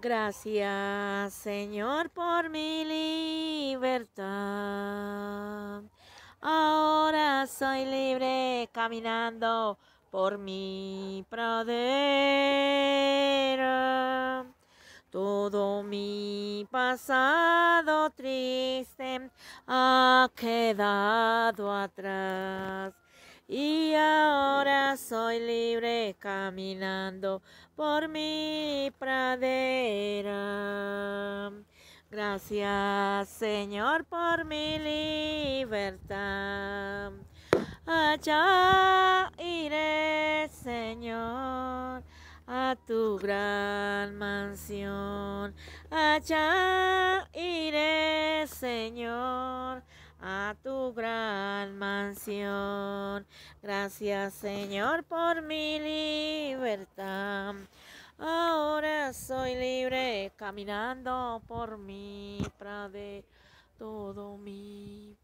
Gracias Señor por mi libertad. Ahora soy libre caminando por mi pradera. Todo mi pasado triste ha quedado atrás. Y ahora soy libre caminando por mi pradera. Gracias Señor por mi libertad. Allá iré Señor a tu gran mansión. Allá iré Señor Gracias Señor por mi libertad. Ahora soy libre caminando por mi prade, todo mi